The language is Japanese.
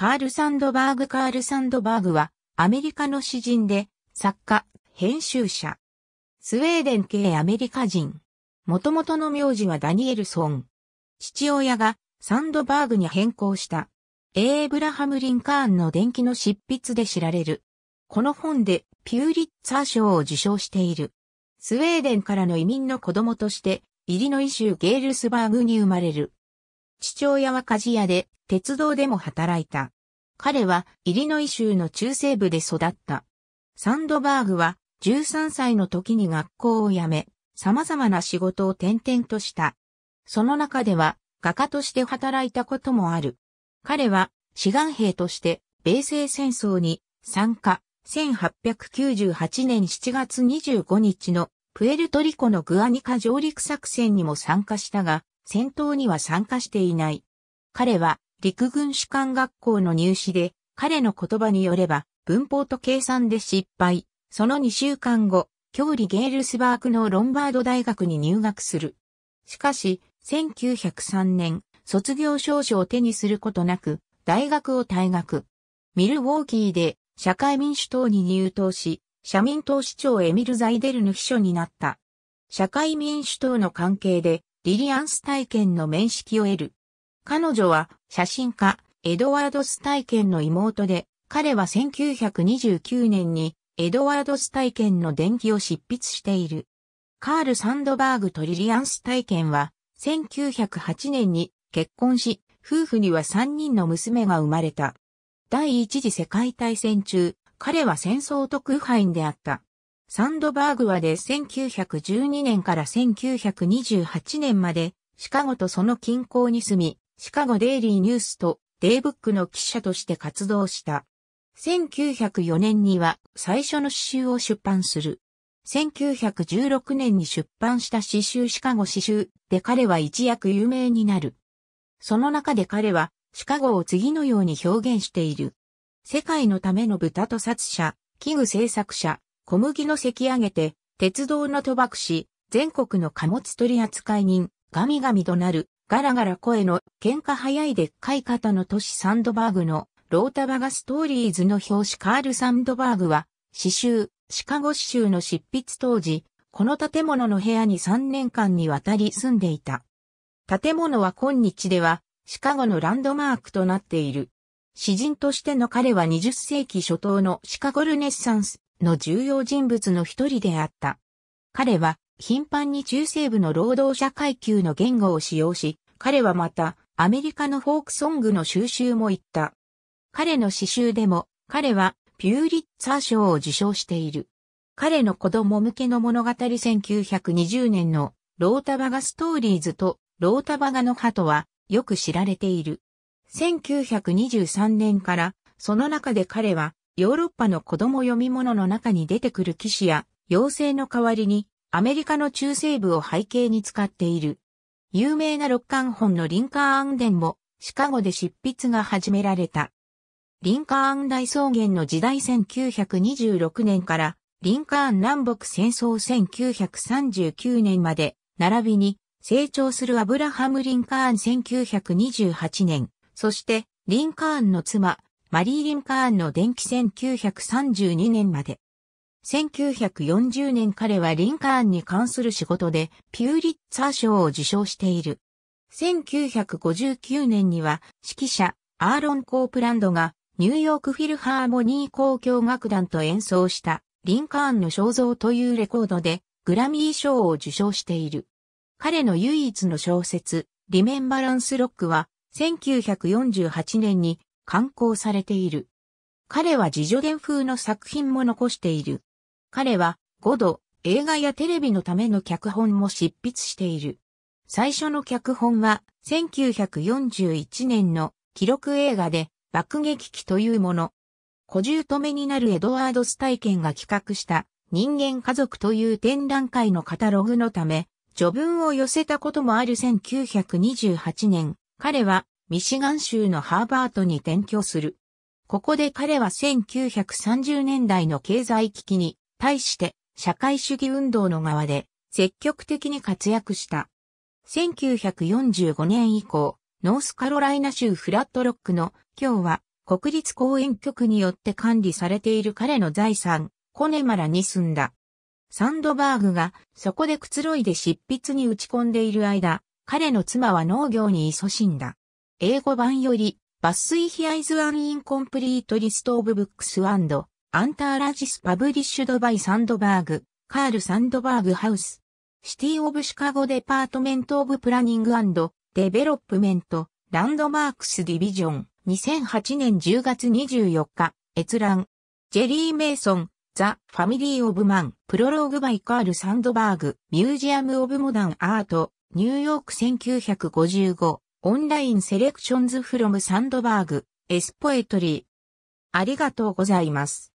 カール・サンドバーグ・カール・サンドバーグは、アメリカの詩人で、作家、編集者。スウェーデン系アメリカ人。元々の名字はダニエルソン。父親がサンドバーグに変更した。エーブラハム・リンカーンの伝記の執筆で知られる。この本でピューリッツァー賞を受賞している。スウェーデンからの移民の子供として、イリノイ州ゲールスバーグに生まれる。父親は鍛冶屋で、鉄道でも働いた。彼は、イリノイ州の中西部で育った。サンドバーグは、13歳の時に学校を辞め、様々な仕事を転々とした。その中では、画家として働いたこともある。彼は、志願兵として、米西戦争に参加。1898年7月25日のプエルトリコのグアニカ上陸作戦にも参加したが、戦闘には参加していない。彼は陸軍士官学校の入試で、彼の言葉によれば、文法と計算で失敗。その2週間後、郷里ゲールスバークのロンバード大学に入学する。しかし、1903年、卒業証書を手にすることなく、大学を退学。ミルウォーキーで社会民主党に入党し、社民党市長エミル・ザイデルの秘書になった。社会民主党の関係でリリアンス体験の面識を得る。彼女は写真家、エドワード・ス体験の妹で、彼は1929年にエドワード・ス体験の伝記を執筆している。カール・サンドバーグとリリアンス体験は、1908年に結婚し、夫婦には3人の娘が生まれた。第一次世界大戦中、彼は戦争特派員であった。サンドバーグはで1912年から1928年まで、シカゴとその近郊に住み、シカゴデイリーニュースとデイブックの記者として活動した。1904年には最初の詩集を出版する。1916年に出版した詩集シカゴ詩集で彼は一躍有名になる。その中で彼はシカゴを次のように表現している。世界のための豚と殺者、器具製作者、小麦のせき上げて、鉄道の賭博し、全国の貨物取扱人、ガミガミとなる、ガラガラ声の、喧嘩早いでっかい方の都市サンドバーグの、ロータバガストーリーズの表紙カール・サンドバーグは、詩集、シカゴ詩集の執筆当時、この建物の部屋に3年間にわたり住んでいた。建物は今日では、シカゴのランドマークとなっている。詩人としての彼は20世紀初頭のシカゴルネッサンスの重要人物の一人であった。彼は頻繁に中西部の労働者階級の言語を使用し、彼はまたアメリカのフォークソングの収集も行った。彼の詩集でも彼はピューリッツァー賞を受賞している。彼の子供向けの物語1920年のロータバガストーリーズとロータバガの鳩はよく知られている。1923年からその中で彼はヨーロッパの子供読み物の中に出てくる騎士や妖精の代わりにアメリカの中西部を背景に使っている。有名な六巻本のリンカーン伝もシカゴで執筆が始められた。リンカーン大草原の時代1926年からリンカーン南北戦争1939年まで並びに成長するアブラハム・リンカーン1928年、そしてリンカーンの妻マリーリン・カーンの電気1932年まで。1940年彼はリンカーンに関する仕事でピューリッツァー賞を受賞している。1959年には指揮者アーロン・コープランドがニューヨークフィルハーモニー交響楽団と演奏したリンカーンの肖像というレコードでグラミー賞を受賞している。彼の唯一の小説リメンバランス・ロックは1948年に刊行されている。彼は自助伝風の作品も残している。彼は5度映画やテレビのための脚本も執筆している。最初の脚本は1941年の記録映画で爆撃機というもの。小獣止めになるエドワード・スタイケンが企画した人間家族という展覧会のカタログのため、序文を寄せたこともある1928年、彼はミシガン州のハーバートに転居する。ここで彼は1930年代の経済危機に対して社会主義運動の側で積極的に活躍した。1945年以降、ノースカロライナ州フラットロックの今日は国立公園局によって管理されている彼の財産、コネマラに住んだ。サンドバーグがそこでくつろいで執筆に打ち込んでいる間、彼の妻は農業に勤しんだ。英語版より、抜粋ヒアイズアンインコンプリートリストオブブックスアンド、アンターラジスパブリッシュドバイサンドバーグ、カール・サンドバーグ・ハウス、シティ・オブ・シカゴ・デパートメント・オブ・プラニング・アンド、デベロップメント、ランドマークス・ディビジョン、2008年10月24日、閲覧。ジェリー・メイソン、ザ・ファミリー・オブ・マン、プロローグ・バイ・カール・サンドバーグ、ミュージアム・オブ・モダン・アート、ニューヨーク1955。オンラインセレクションズフロムサンドバーグ、エスポエトリー。ありがとうございます。